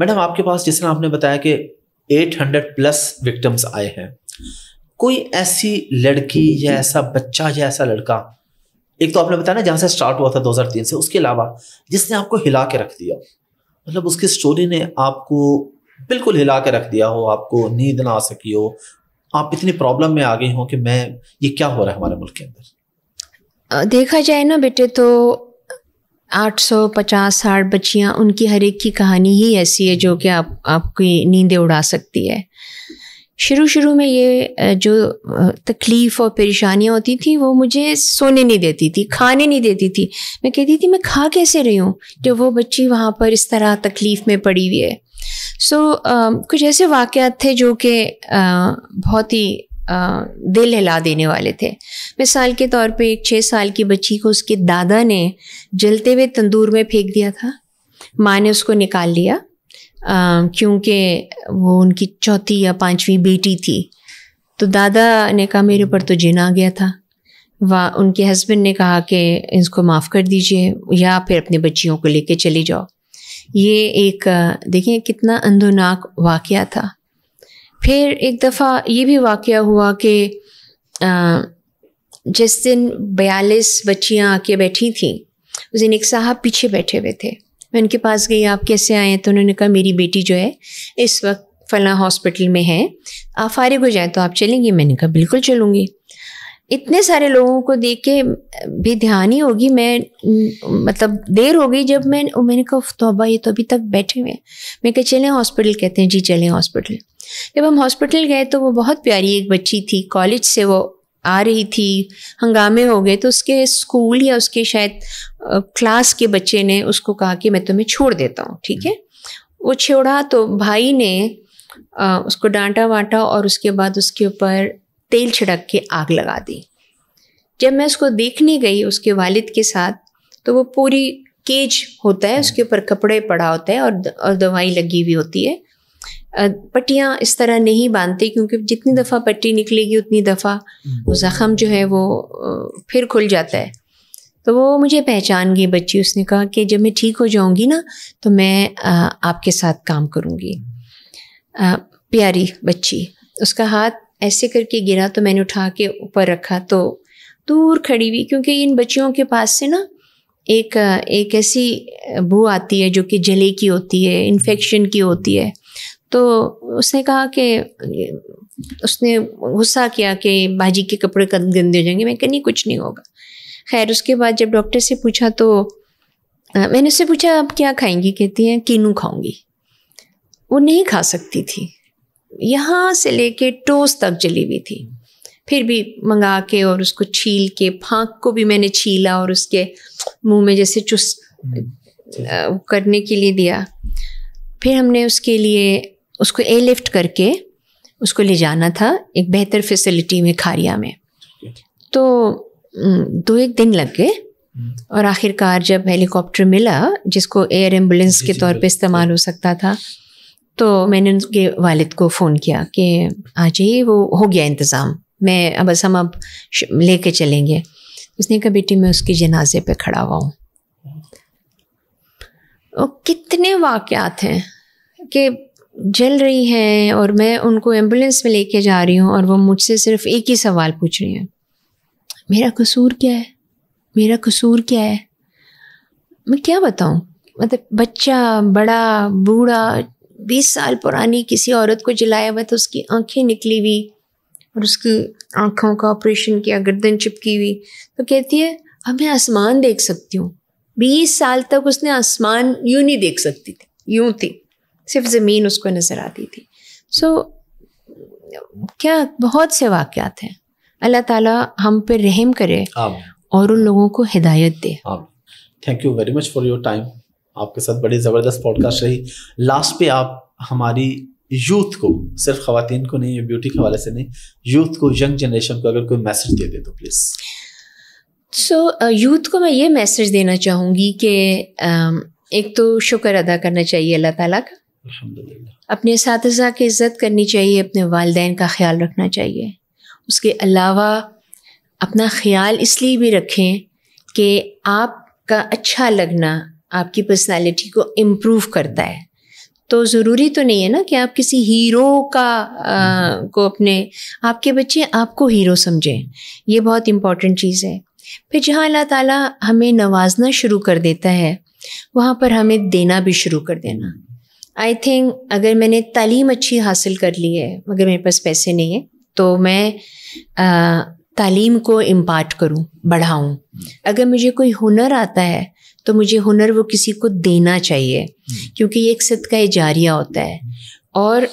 Madam आपके पास जिस तरह आपने बताया कि 800 प्लस विक्टम्स आए हैं कोई ऐसी लड़की या ऐसा बच्चा या ऐसा लड़का एक तो आपने बताया ना जहां से स्टार्ट हुआ था 2003 से उसके अलावा जिसने आपको हिला के रख दिया मतलब उसकी स्टोरी ने आपको बिल्कुल हिला के रख दिया हो आपको नींद ना आ सकी हो आप इतनी प्रॉब्लम में आ गई हो कि मैं ये क्या हो रहा है हमारे मुल्क के अंदर देखा जाए ना बेटे तो आठ सौ पचास साठ बच्चियाँ उनकी हर एक की कहानी ही ऐसी है जो कि आप आपकी नींदें उड़ा सकती है शुरू शुरू में ये जो तकलीफ़ और परेशानियाँ होती थी वो मुझे सोने नहीं देती थी खाने नहीं देती थी मैं कहती थी मैं खा कैसे रही हूँ जब वो बच्ची वहाँ पर इस तरह तकलीफ़ में पड़ी हुई है सो so, uh, कुछ ऐसे वाक़ थे जो कि uh, बहुत ही दिल हिला देने वाले थे मिसाल के तौर पे एक छः साल की बच्ची को उसके दादा ने जलते हुए तंदूर में फेंक दिया था माँ ने उसको निकाल लिया क्योंकि वो उनकी चौथी या पांचवी बेटी थी तो दादा ने कहा मेरे ऊपर तो जिन आ गया था वह उनके हस्बैंड ने कहा कि इसको माफ़ कर दीजिए या फिर अपने बच्चियों को लेके चले जाओ ये एक देखिए कितना अंधोनाक वाक़ था फिर एक दफ़ा ये भी वाक़ हुआ कि जिस दिन बयालीस बच्चियाँ आके बैठी थीं उस दिन एक साहब पीछे बैठे हुए थे मैं उनके पास गई आप कैसे आए तो उन्होंने कहा मेरी बेटी जो है इस वक्त फला हॉस्पिटल में है आप फारिग हो जाए तो आप चलेंगी मैंने कहा बिल्कुल चलूँगी इतने सारे लोगों को देख के भी ध्यान ही होगी मैं मतलब देर हो गई जब मैं मैंने कहा तोबा ये तो अभी तक बैठे हुए हैं मैं कहा चलें हॉस्पिटल कहते हैं जी चलें हॉस्पिटल जब हम हॉस्पिटल गए तो वो बहुत प्यारी एक बच्ची थी कॉलेज से वो आ रही थी हंगामे हो गए तो उसके स्कूल या उसके शायद क्लास के बच्चे ने उसको कहा कि मैं तुम्हें छोड़ देता हूँ ठीक है वो छोड़ा तो भाई ने आ, उसको डांटा वाटा और उसके बाद उसके ऊपर तेल छिड़क के आग लगा दी जब मैं उसको देखने गई उसके वालिद के साथ तो वो पूरी केज होता है उसके ऊपर कपड़े पड़ा होता है और और दवाई लगी हुई होती है पट्टियाँ इस तरह नहीं बांधते क्योंकि जितनी दफ़ा पट्टी निकलेगी उतनी दफ़ा हम्म। वो ज़ख़म जो है वो फिर खुल जाता है तो वो मुझे पहचान गई बच्ची उसने कहा कि जब मैं ठीक हो जाऊंगी ना तो मैं आपके साथ काम करूंगी प्यारी बच्ची उसका हाथ ऐसे करके गिरा तो मैंने उठा के ऊपर रखा तो दूर खड़ी हुई क्योंकि इन बच्चियों के पास से ना एक एक ऐसी बू आती है जो कि जले की होती है इन्फेक्शन की होती है तो उसने कहा कि उसने गुस्सा किया कि भाजी के कपड़े गंदे हो जाएंगे मैं कह नहीं कुछ नहीं होगा खैर उसके बाद जब डॉक्टर से पूछा तो मैंने उससे पूछा आप क्या खाएंगी कहती हैं कीनू खाऊंगी वो नहीं खा सकती थी यहाँ से लेके टोस तक जली हुई थी फिर भी मंगा के और उसको छील के फांक को भी मैंने छीला और उसके मुंह में जैसे चुस हम्म। करने के लिए दिया फिर हमने उसके लिए उसको ए लिफ्ट करके उसको ले जाना था एक बेहतर फैसिलिटी में खारिया में तो दो एक दिन लग गए हम्म। और आखिरकार जब हेलीकॉप्टर मिला जिसको एयर एम्बुलेंस के तौर पे इस्तेमाल हो सकता था तो मैंने उनके वालिद को फ़ोन किया कि आ जाइए वो हो गया इंतज़ाम मैं अब बस हम अब ले कर चलेंगे उसने कहा बेटी मैं उसके जनाजे पे खड़ा हुआ हूँ हम्म। कितने वाक़ हैं कि जल रही हैं और मैं उनको एम्बुलेंस में लेके जा रही हूँ और वो मुझसे सिर्फ एक ही सवाल पूछ रही हैं मेरा कसूर क्या है मेरा कसूर क्या है मैं क्या बताऊँ मतलब बच्चा बड़ा बूढ़ा बीस साल पुरानी किसी औरत को जलाया हुआ तो उसकी आंखें निकली हुई और उसकी आँखों का ऑपरेशन किया गर्दन चिपकी हुई तो कहती है अब मैं आसमान देख सकती हूँ बीस साल तक उसने आसमान यूँ नहीं देख सकती थी यूँ थी सिर्फ ज़मीन उसको नज़र आती थी सो so, क्या बहुत से वाक़ात हैं अल्लाह ताला हम पे रहम करे और उन लोगों को हिदायत दे thank you very much for your time आपके साथ बड़ी ज़बरदस्त पॉडकास्ट रही लास्ट पे आप हमारी यूथ को सिर्फ खातन को नहीं ब्यूटी के हवाले से नहीं यूथ को यंग जनरेशन को अगर कोई मैसेज दे दे तो प्लीज़ सो यूथ को मैं ये मैसेज देना चाहूँगी कि एक तो शुक्र अदा करना चाहिए अल्लाह ताला का अपने साथजा की इज़्ज़त करनी चाहिए अपने वालदेन का ख्याल रखना चाहिए उसके अलावा अपना ख्याल इसलिए भी रखें कि आपका अच्छा लगना आपकी पर्सनालिटी को इम्प्रूव करता है तो ज़रूरी तो नहीं है ना कि आप किसी हीरो का आ, को अपने आपके बच्चे आपको हीरो समझें ये बहुत इम्पॉर्टेंट चीज़ है फिर जहाँ अल्लाह ताला हमें नवाजना शुरू कर देता है वहाँ पर हमें देना भी शुरू कर देना आई थिंक अगर मैंने तालीम अच्छी हासिल कर ली है मगर मेरे पास पैसे नहीं है तो मैं आ, तालीम को इम्पार्ट करूँ बढ़ाऊँ अगर मुझे कोई हुनर आता है तो मुझे हुनर वो किसी को देना चाहिए क्योंकि ये एक सद का इजारिया होता है और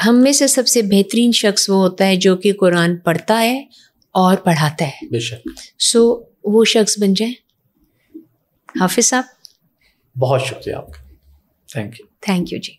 हम में से सबसे बेहतरीन शख्स वो होता है जो कि कुरान पढ़ता है और पढ़ाता है बेशक सो so, वो शख्स बन जाए हाफिज साहब बहुत शुक्रिया आपका thank you Thank you, Ji.